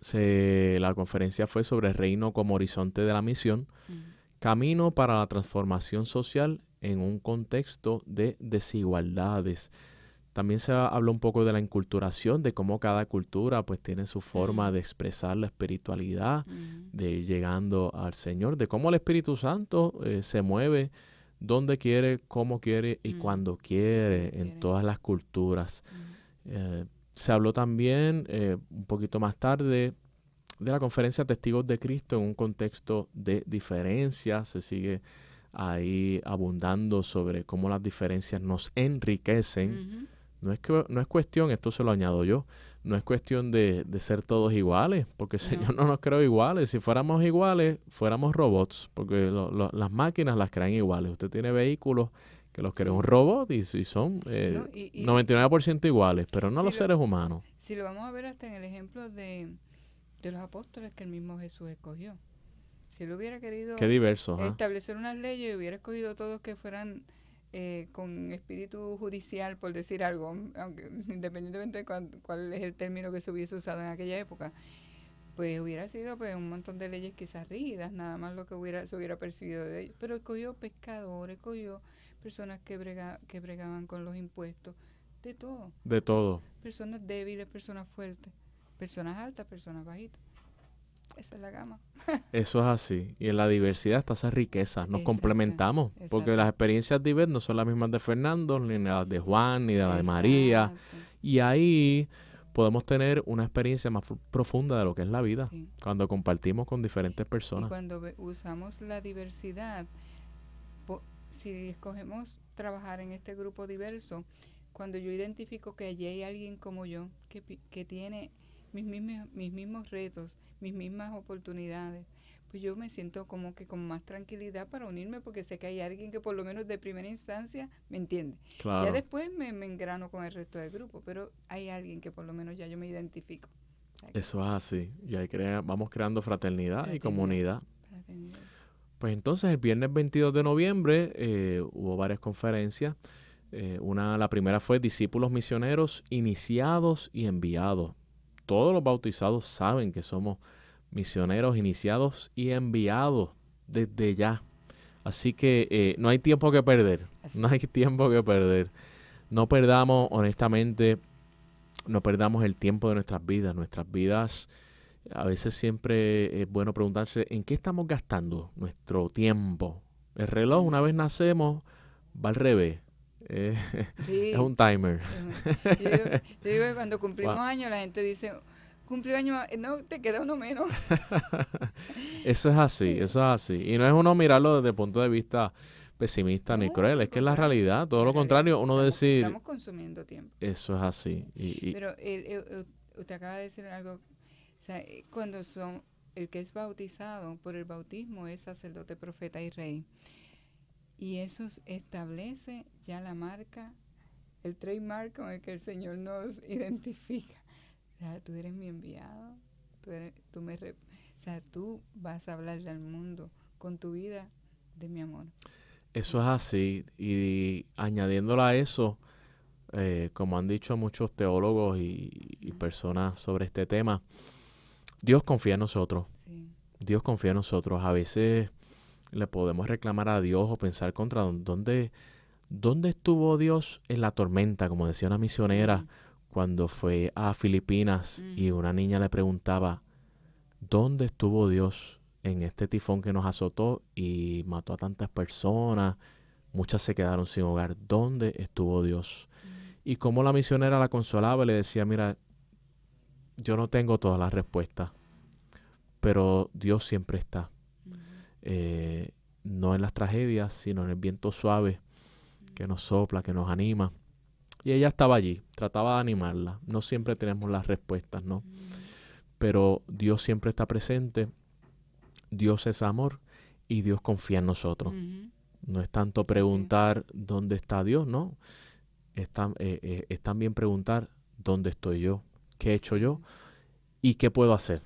se, la conferencia fue sobre el reino como horizonte de la misión Camino para la transformación social en un contexto de desigualdades. También se habló un poco de la inculturación, de cómo cada cultura pues tiene su forma de expresar la espiritualidad, de ir de llegando al Señor, de cómo el Espíritu Santo eh, se mueve donde quiere, cómo quiere y cuando quiere en todas las culturas. Eh, se habló también eh, un poquito más tarde de la conferencia Testigos de Cristo en un contexto de diferencias. Se sigue ahí abundando sobre cómo las diferencias nos enriquecen. No es, que, no es cuestión, esto se lo añado yo, no es cuestión de, ser todos iguales, porque el Señor no nos creó iguales. Si fuéramos iguales, fuéramos robots, porque las máquinas las crean iguales. Usted tiene vehículos que los creen un robot y, son 99% eh, iguales, pero no los seres humanos. Si lo vamos a ver hasta en el ejemplo de, de los apóstoles que el mismo Jesús escogió. Si él hubiera querido establecer unas leyes, y hubiera escogido todos que fueran eh, con espíritu judicial, por decir algo, independientemente de cuál, es el término que se hubiese usado en aquella época, pues hubiera sido pues, un montón de leyes quizás rígidas, nada más lo que hubiera, se hubiera percibido de ellos. Pero escogió pescadores, escogió personas que, que bregaban con los impuestos, de todo. De todo. Personas débiles, personas fuertes personas altas, personas bajitas. Esa es la gama. Eso es así. Y en la diversidad está esa riqueza. Nos complementamos. Porque las experiencias diversas no son las mismas de Fernando, ni las de Juan, ni de de María. Y ahí podemos tener una experiencia más profunda de lo que es la vida. Cuando compartimos con diferentes personas. cuando usamos la diversidad, si escogemos trabajar en este grupo diverso, cuando yo identifico que allí hay alguien como yo que, que tiene mis, mismos, mis mismos retos, mis mismas oportunidades, pues yo me siento como que con más tranquilidad para unirme porque sé que hay alguien que por lo menos de primera instancia me entiende. Ya después me, engrano con el resto del grupo, pero hay alguien que por lo menos ya yo me identifico. Eso es así, y ahí vamos creando fraternidad, y comunidad. Pues entonces el viernes 22 de noviembre eh, hubo varias conferencias. Eh, una, la primera fue Discípulos Misioneros Iniciados y Enviados todos los bautizados saben que somos misioneros iniciados y enviados desde ya. Así que eh, no hay tiempo que perder, no hay tiempo que perder. No perdamos, honestamente, no perdamos el tiempo de nuestras vidas. Nuestras vidas, a veces siempre es bueno preguntarse, ¿en qué estamos gastando nuestro tiempo? El reloj, una vez nacemos, va al revés. Eh, es un timer. Yo digo, cuando cumplimos años, la gente dice, cumple año no, te queda uno menos. eso es así, eso es así. Y no es uno mirarlo desde el punto de vista pesimista ni cruel, es que es la realidad, todo lo contrario, uno decide Estamos consumiendo tiempo. Eso es así. Pero usted acaba de decir algo, eh, cuando son, el que es bautizado por el bautismo es sacerdote, profeta y rey y eso establece ya la marca, el trademark con el que el Señor nos identifica. O sea, tú eres mi enviado, tú, o sea, tú vas a hablarle al mundo con tu vida de mi amor. Eso es así, y añadiéndolo a eso, eh, como han dicho muchos teólogos y, personas sobre este tema, Dios confía en nosotros. Dios confía en nosotros. A veces le podemos reclamar a Dios o pensar contra dónde, dónde estuvo Dios en la tormenta, como decía una misionera cuando fue a Filipinas y una niña le preguntaba, ¿dónde estuvo Dios en este tifón que nos azotó y mató a tantas personas? Muchas se quedaron sin hogar. ¿Dónde estuvo Dios? Y como la misionera la consolaba y le decía, mira, yo no tengo todas las respuestas, pero Dios siempre está. Eh, no en las tragedias, sino en el viento suave que nos sopla, que nos anima. Y ella estaba allí, trataba de animarla. No siempre tenemos las respuestas, ¿no? Pero Dios siempre está presente, Dios es amor y Dios confía en nosotros. No es tanto preguntar dónde está Dios, ¿no? Es, tan, eh, eh, es, también preguntar dónde estoy yo, qué he hecho yo y qué puedo hacer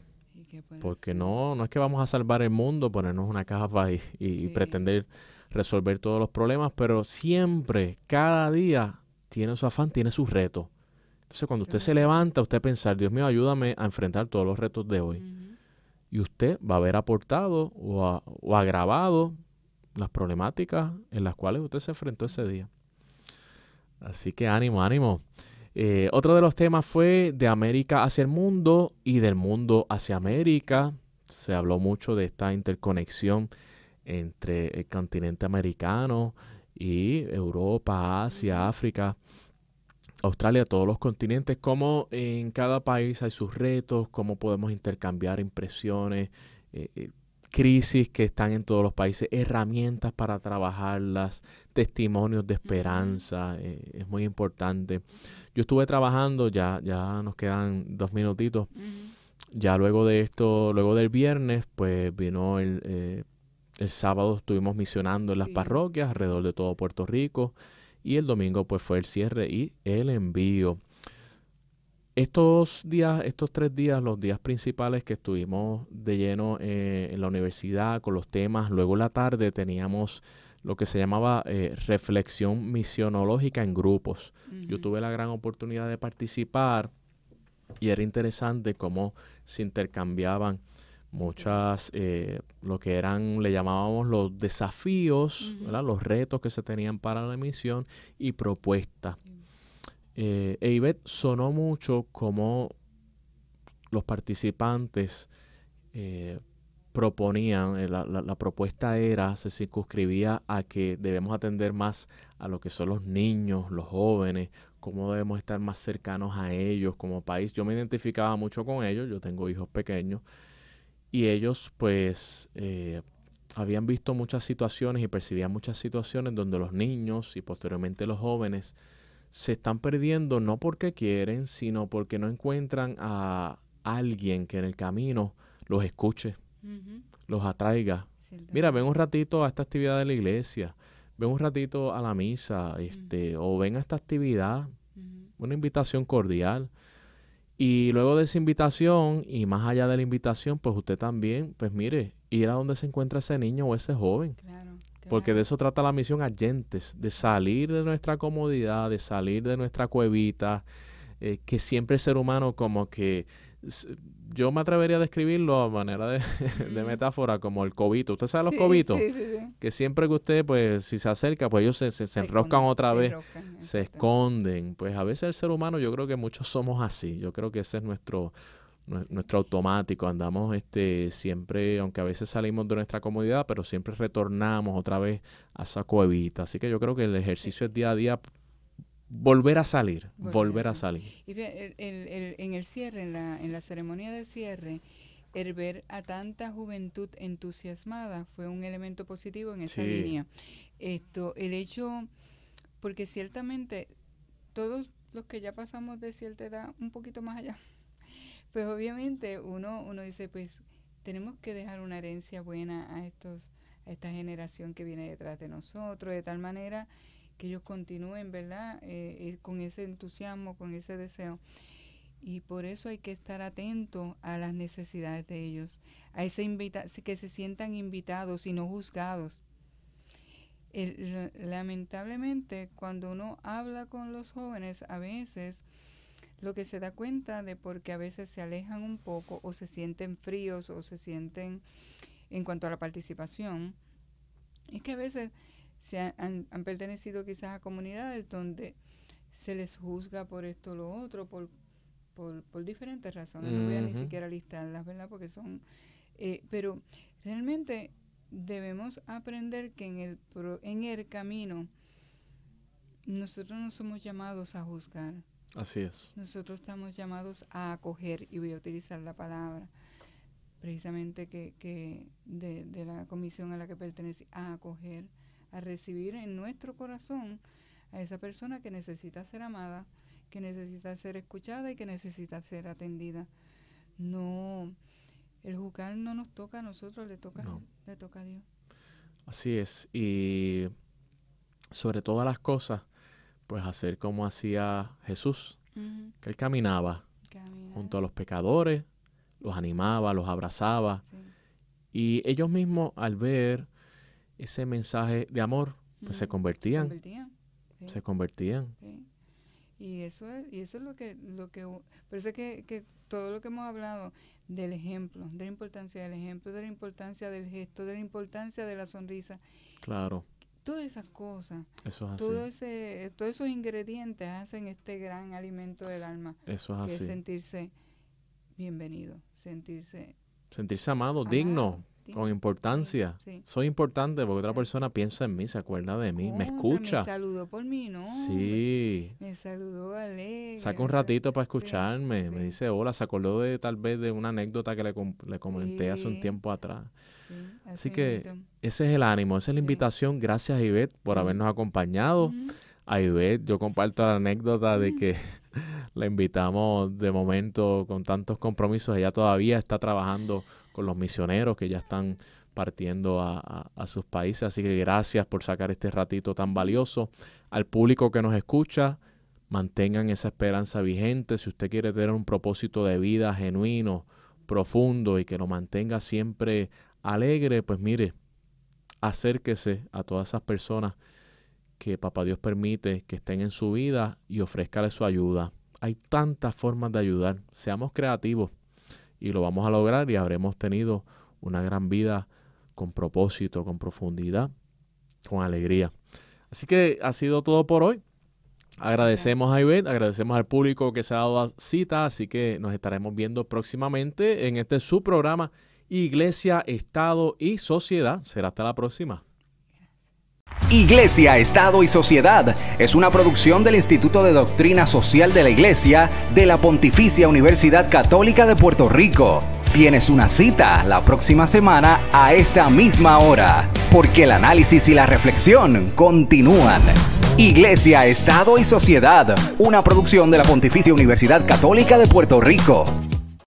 porque no, no es que vamos a salvar el mundo, ponernos una caja y, y, pretender resolver todos los problemas, pero siempre, cada día, tiene su afán, tiene sus retos. Entonces, cuando usted se levanta, usted pensar, Dios mío, ayúdame a enfrentar todos los retos de hoy. Y usted va a haber aportado o, agravado las problemáticas en las cuales usted se enfrentó ese día. Así que ánimo, ánimo. Eh, otro de los temas fue de América hacia el mundo y del mundo hacia América. Se habló mucho de esta interconexión entre el continente americano y Europa, Asia, África, Australia, todos los continentes, cómo en cada país hay sus retos, cómo podemos intercambiar impresiones, eh, eh, crisis que están en todos los países, herramientas para trabajarlas, testimonios de esperanza, eh, es muy importante. Yo estuve trabajando, ya, ya nos quedan dos minutitos. Ya luego de esto, luego del viernes, pues vino el, eh, el sábado estuvimos misionando en las parroquias alrededor de todo Puerto Rico y el domingo pues fue el cierre y el envío. Estos días, estos tres días, los días principales que estuvimos de lleno eh, en la universidad con los temas, luego en la tarde teníamos lo que se llamaba eh, reflexión misionológica en grupos. Yo tuve la gran oportunidad de participar y era interesante cómo se intercambiaban muchas, eh, lo que eran, le llamábamos los desafíos, los retos que se tenían para la misión y propuestas eh, Eibet sonó mucho como los participantes eh, proponían, eh, la, propuesta era, se circunscribía a que debemos atender más a lo que son los niños, los jóvenes, cómo debemos estar más cercanos a ellos como país. Yo me identificaba mucho con ellos, yo tengo hijos pequeños, y ellos pues eh, habían visto muchas situaciones y percibían muchas situaciones donde los niños y posteriormente los jóvenes se están perdiendo no porque quieren, sino porque no encuentran a alguien que en el camino los escuche, los atraiga. Mira, ven un ratito a esta actividad de la iglesia, ven un ratito a la misa, este, o ven a esta actividad, una invitación cordial. Y luego de esa invitación, y más allá de la invitación, pues usted también, pues mire, ir a donde se encuentra ese niño o ese joven. Porque de eso trata la misión Agentes, de salir de nuestra comodidad, de salir de nuestra cuevita, eh, que siempre el ser humano como que yo me atrevería a describirlo a manera de, metáfora como el cobito. ¿Usted sabe los cobitos? Sí, sí, que siempre que usted, pues, si se acerca, pues ellos se, se, enroscan otra vez, se esconden. Pues a veces el ser humano, yo creo que muchos somos así. Yo creo que ese es nuestro nuestro automático, andamos este siempre, aunque a veces salimos de nuestra comodidad, pero siempre retornamos otra vez a esa cuevita. Así que yo creo que el ejercicio es día a día volver a salir, volver, a salir. Y en el cierre, en la, en la ceremonia de cierre, el ver a tanta juventud entusiasmada fue un elemento positivo en esa línea. Esto, el hecho, porque ciertamente todos los que ya pasamos de cierta edad, un poquito más allá, pues obviamente uno, uno dice, pues tenemos que dejar una herencia buena a, estos, a esta generación que viene detrás de nosotros, de tal manera que ellos continúen, ¿verdad? Eh, eh, con ese entusiasmo, con ese deseo. Y por eso hay que estar atento a las necesidades de ellos, a ese invita que se sientan invitados y no juzgados. lamentablemente, cuando uno habla con los jóvenes, a veces lo que se da cuenta de porque a veces se alejan un poco o se sienten fríos o se sienten en cuanto a la participación, es que a veces se han, pertenecido quizás a comunidades donde se les juzga por esto o lo otro, por, por, diferentes razones. No voy a ni siquiera listarlas, ¿verdad? Porque son... Eh, pero realmente debemos aprender que en el, en el camino nosotros no somos llamados a juzgar Así es. Nosotros estamos llamados a acoger, y voy a utilizar la palabra precisamente que, de, la comisión a la que pertenece, a acoger, a recibir en nuestro corazón a esa persona que necesita ser amada, que necesita ser escuchada y que necesita ser atendida. No, el juzgar no nos toca a nosotros, le toca, le toca a Dios. Así es, y sobre todas las cosas, pues hacer como hacía Jesús, que él caminaba, junto a los pecadores, los animaba, los abrazaba. Y ellos mismos al ver ese mensaje de amor, pues se convertían. Se convertían. Se convertían. Y eso es, y eso es lo que, lo que por que, que, todo lo que hemos hablado del ejemplo, de la importancia del ejemplo, de la importancia del gesto, de la importancia de la sonrisa. Claro. Todas esas cosas, todos esos ingredientes hacen este gran alimento del alma. Eso es que Es sentirse bienvenido, sentirse... Sentirse amado, digno, con importancia. Soy importante porque otra persona piensa en mí, se acuerda de mí, me escucha. Me saludó por mí, ¿no? Sí. Me saludó alegre. Saca un ratito para escucharme, me dice hola, se acordó de tal vez de una anécdota que le comenté hace un tiempo atrás así, que ese es el ánimo, esa es la invitación. Gracias, Ivette, por habernos acompañado. A Ivette, yo comparto la anécdota de que la invitamos de momento con tantos compromisos. Ella todavía está trabajando con los misioneros que ya están partiendo a, a, sus países. Así que gracias por sacar este ratito tan valioso. Al público que nos escucha, mantengan esa esperanza vigente. Si usted quiere tener un propósito de vida genuino, profundo y que lo mantenga siempre alegre, pues mire, acérquese a todas esas personas que Papá Dios permite que estén en su vida y ofrézcale su ayuda. Hay tantas formas de ayudar. Seamos creativos y lo vamos a lograr y habremos tenido una gran vida con propósito, con profundidad, con alegría. Así que ha sido todo por hoy. Agradecemos a Ivette, agradecemos al público que se ha dado cita, así que nos estaremos viendo próximamente en este su programa Iglesia, Estado y Sociedad. Será hasta la próxima. Iglesia, Estado y Sociedad es una producción del Instituto de Doctrina Social de la Iglesia de la Pontificia Universidad Católica de Puerto Rico. Tienes una cita la próxima semana a esta misma hora, porque el análisis y la reflexión continúan. Iglesia, Estado y Sociedad, una producción de la Pontificia Universidad Católica de Puerto Rico.